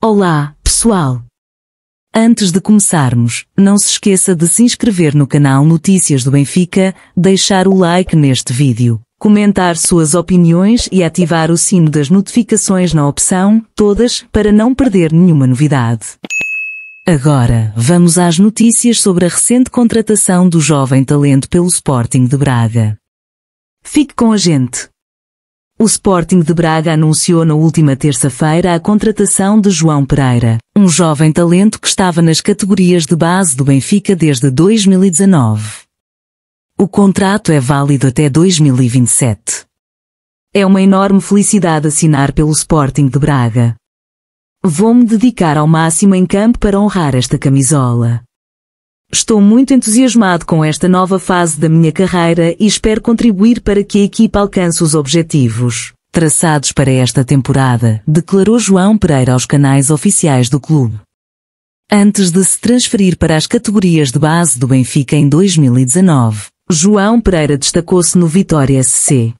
Olá, pessoal! Antes de começarmos, não se esqueça de se inscrever no canal Notícias do Benfica, deixar o like neste vídeo, comentar suas opiniões e ativar o sino das notificações na opção Todas para não perder nenhuma novidade. Agora, vamos às notícias sobre a recente contratação do jovem talento pelo Sporting de Braga. Fique com a gente! O Sporting de Braga anunciou na última terça-feira a contratação de João Pereira, um jovem talento que estava nas categorias de base do Benfica desde 2019. O contrato é válido até 2027. É uma enorme felicidade assinar pelo Sporting de Braga. Vou-me dedicar ao máximo em campo para honrar esta camisola. Estou muito entusiasmado com esta nova fase da minha carreira e espero contribuir para que a equipa alcance os objetivos traçados para esta temporada, declarou João Pereira aos canais oficiais do clube. Antes de se transferir para as categorias de base do Benfica em 2019, João Pereira destacou-se no Vitória SC.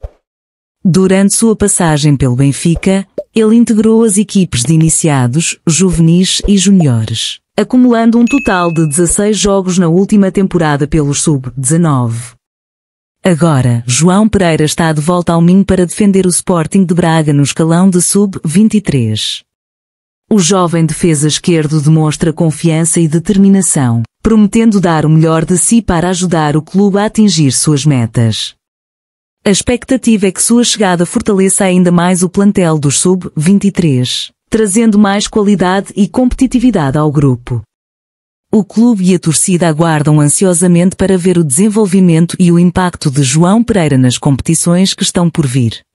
Durante sua passagem pelo Benfica, ele integrou as equipes de iniciados, juvenis e juniores acumulando um total de 16 jogos na última temporada pelo Sub-19. Agora, João Pereira está de volta ao Minho para defender o Sporting de Braga no escalão de Sub-23. O jovem defesa esquerdo demonstra confiança e determinação, prometendo dar o melhor de si para ajudar o clube a atingir suas metas. A expectativa é que sua chegada fortaleça ainda mais o plantel do Sub-23 trazendo mais qualidade e competitividade ao grupo. O clube e a torcida aguardam ansiosamente para ver o desenvolvimento e o impacto de João Pereira nas competições que estão por vir.